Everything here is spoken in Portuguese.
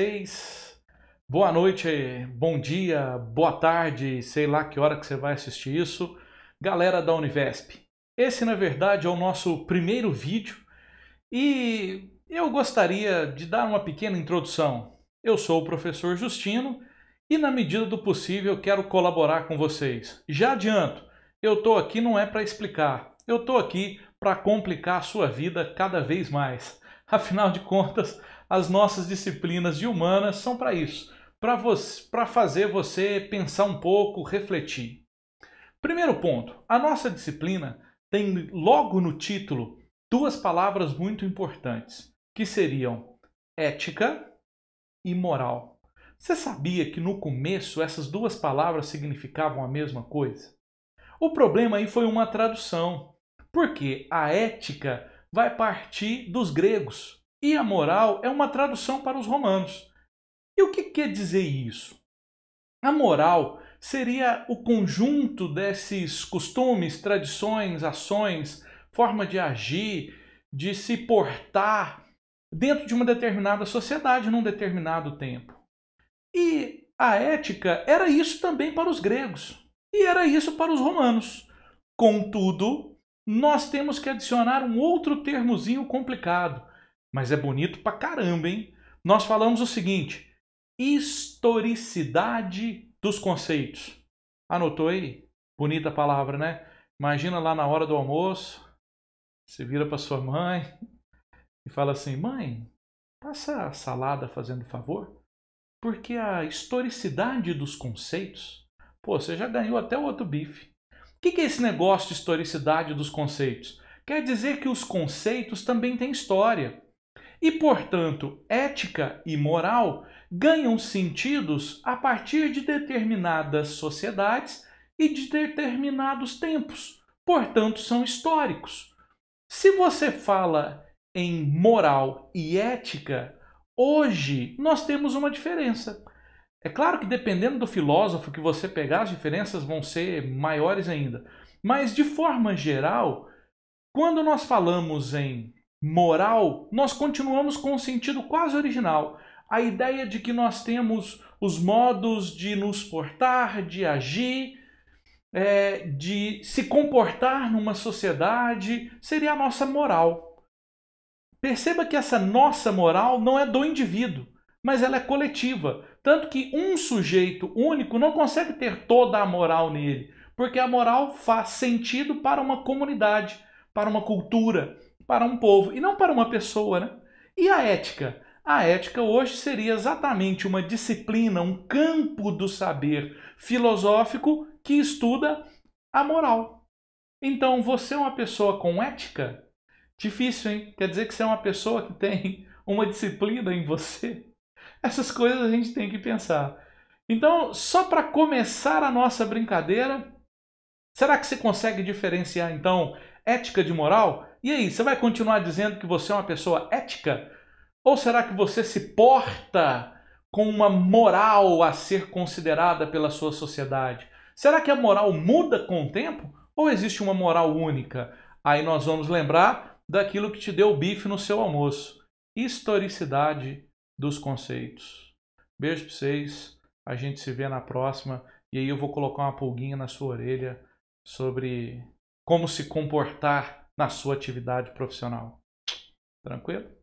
vocês. Boa noite, bom dia, boa tarde, sei lá que hora que você vai assistir isso. Galera da Univesp. Esse, na verdade, é o nosso primeiro vídeo e eu gostaria de dar uma pequena introdução. Eu sou o professor Justino e, na medida do possível, quero colaborar com vocês. Já adianto, eu estou aqui não é para explicar, eu estou aqui para complicar a sua vida cada vez mais. Afinal de contas, as nossas disciplinas de humanas são para isso, para fazer você pensar um pouco, refletir. Primeiro ponto, a nossa disciplina tem logo no título duas palavras muito importantes, que seriam ética e moral. Você sabia que no começo essas duas palavras significavam a mesma coisa? O problema aí foi uma tradução, porque a ética vai partir dos gregos. E a moral é uma tradução para os romanos. E o que quer dizer isso? A moral seria o conjunto desses costumes, tradições, ações, forma de agir, de se portar dentro de uma determinada sociedade num determinado tempo. E a ética era isso também para os gregos e era isso para os romanos. Contudo, nós temos que adicionar um outro termozinho complicado mas é bonito pra caramba, hein? Nós falamos o seguinte: historicidade dos conceitos. Anotou aí? Bonita palavra, né? Imagina lá na hora do almoço, você vira para sua mãe e fala assim: "Mãe, passa a salada fazendo favor, porque a historicidade dos conceitos, pô, você já ganhou até outro bife. O que é esse negócio de historicidade dos conceitos? Quer dizer que os conceitos também têm história e, portanto, ética e moral ganham sentidos a partir de determinadas sociedades e de determinados tempos, portanto, são históricos. Se você fala em moral e ética, hoje nós temos uma diferença. É claro que dependendo do filósofo que você pegar, as diferenças vão ser maiores ainda. Mas de forma geral, quando nós falamos em moral, nós continuamos com o um sentido quase original. A ideia de que nós temos os modos de nos portar, de agir, é, de se comportar numa sociedade, seria a nossa moral. Perceba que essa nossa moral não é do indivíduo, mas ela é coletiva. Tanto que um sujeito único não consegue ter toda a moral nele, porque a moral faz sentido para uma comunidade, para uma cultura, para um povo e não para uma pessoa, né? E a ética? A ética hoje seria exatamente uma disciplina, um campo do saber filosófico que estuda a moral. Então, você é uma pessoa com ética? Difícil, hein? Quer dizer que você é uma pessoa que tem uma disciplina em você? Essas coisas a gente tem que pensar. Então, só para começar a nossa brincadeira, será que você consegue diferenciar então ética de moral? E aí, você vai continuar dizendo que você é uma pessoa ética? Ou será que você se porta com uma moral a ser considerada pela sua sociedade? Será que a moral muda com o tempo? Ou existe uma moral única? Aí nós vamos lembrar daquilo que te deu o bife no seu almoço. Historicidade dos conceitos. Beijo para vocês. A gente se vê na próxima. E aí eu vou colocar uma pulguinha na sua orelha sobre como se comportar na sua atividade profissional. Tranquilo?